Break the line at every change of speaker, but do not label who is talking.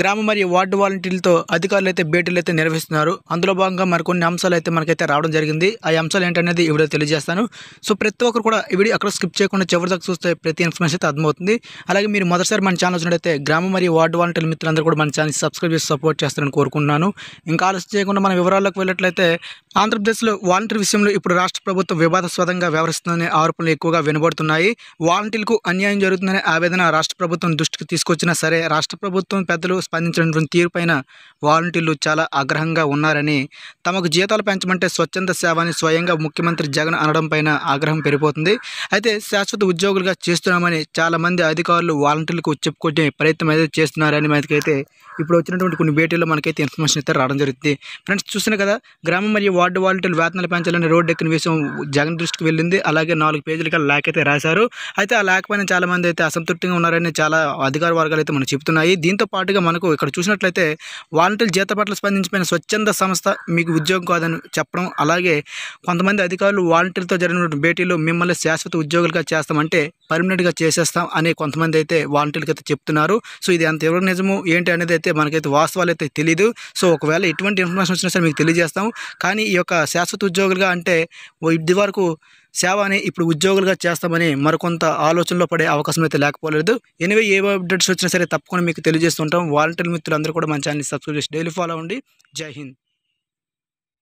గ్రామ మరియు వార్డు వాలంటీర్లతో అధికారులు అయితే భేటీలు అయితే నిర్వహిస్తున్నారు అందులో భాగంగా మరికొన్ని అంశాలు అయితే మనకైతే రావడం జరిగింది ఆ అంశాలు ఏంటనేది ఈ తెలియజేస్తాను సో ప్రతి ఒక్కరు కూడా ఇవి అక్కడ స్కిప్ చేయకుండా చివరిదాకా చూస్తే ప్రతి ఇన్ఫర్మేషన్ అయితే అర్థమవుతుంది అలాగే మీరు మొదటిసారి మన ఛానల్ వచ్చినట్టయితే గ్రామ మరియు వార్డు వాలంటీర్ మిత్రులందరూ కూడా మన ఛానల్ సబ్స్క్రైబ్ చేసి సపోర్ట్ చేస్తారని కోరుకుంటున్నాను ఇంకా ఆలస్యం చేయకుండా మన వివరాల్లోకి వెళ్ళినట్లయితే ఆంధ్రప్రదేశ్లో వాలంటీర్ విషయంలో ఇప్పుడు రాష్ట్ర ప్రభుత్వం వివాదాస్పదంగా వ్యవహరిస్తుందనే ఆరోపణలు ఎక్కువగా వినబడుతున్నాయి వాలంటీర్లకు అన్యాయం జరుగుతుందనే ఆవేదన రాష్ట్ర ప్రభుత్వం దృష్టికి తీసుకొచ్చినా సరే రాష్ట్ర ప్రభుత్వం పెద్దలు స్పందించినటువంటి తీరుపైన వాలంటీర్లు చాలా ఆగ్రహంగా ఉన్నారని తమకు జీతాలు పెంచమంటే స్వచ్ఛంద సేవ అని స్వయంగా ముఖ్యమంత్రి జగన్ అనడం పైన ఆగ్రహం పెరిగిపోతుంది అయితే శాశ్వత ఉద్యోగులుగా చేస్తున్నామని చాలామంది అధికారులు వాలంటీర్లకు చెప్పుకునే ప్రయత్నం అయితే చేస్తున్నారని మనకైతే ఇప్పుడు వచ్చినటువంటి కొన్ని భేటీల్లో మనకైతే ఇన్ఫర్మేషన్ అయితే రావడం జరుగుతుంది ఫ్రెండ్స్ చూసిన కదా గ్రామం మరియు వార్డు వాలంటీర్లు వేతనాలు పెంచాలని రోడ్డు ఎక్కిన విషయం జగన్ దృష్టికి వెళ్ళింది అలాగే నాలుగు పేజీలుగా లేక అయితే రాశారు అయితే ఆ లేకపోయినా పైన చాలామంది అయితే అసంతృప్తిగా ఉన్నారని చాలా అధికార వర్గాలు అయితే మనం చెప్తున్నాయి దీంతో పాటుగా మనకు ఇక్కడ చూసినట్లయితే వాలంటీర్ జీతపట్ల స్పందించిపోయిన స్వచ్ఛంద సంస్థ మీకు ఉద్యోగం కాదని చెప్పడం అలాగే కొంతమంది అధికారులు వాలంటీర్తో జరిగినటువంటి భేటీలో మిమ్మల్ని శాశ్వత ఉద్యోగులుగా చేస్తామంటే పర్మనెంట్గా చేసేస్తాం అని కొంతమంది అయితే వాలంటీర్కి అయితే చెప్తున్నారు సో ఇది అంత ఎవరు నిజము ఏంటి అనేది అయితే మనకైతే వాస్తవాలు అయితే తెలియదు సో ఒకవేళ ఎటువంటి ఇన్ఫర్మేషన్ వచ్చినా సరే మీకు తెలియజేస్తాం కానీ ఈ యొక్క శాశ్వత ఉద్యోగులుగా అంటే ఇది వరకు సేవని ఇప్పుడు ఉద్యోగులుగా చేస్తామని మరికొంత ఆలోచనలో పడే అవకాశం అయితే లేకపోలేదు ఎనివే ఏ అప్డేట్స్ వచ్చినా సరే తప్పకుండా మీకు తెలియజేస్తుంటాం వాలంటీర్ మిత్రులందరూ కూడా మన ఛానల్ని సబ్స్క్రైబ్ చేసి డైలీ ఫాలో అవ్వండి జై హింద్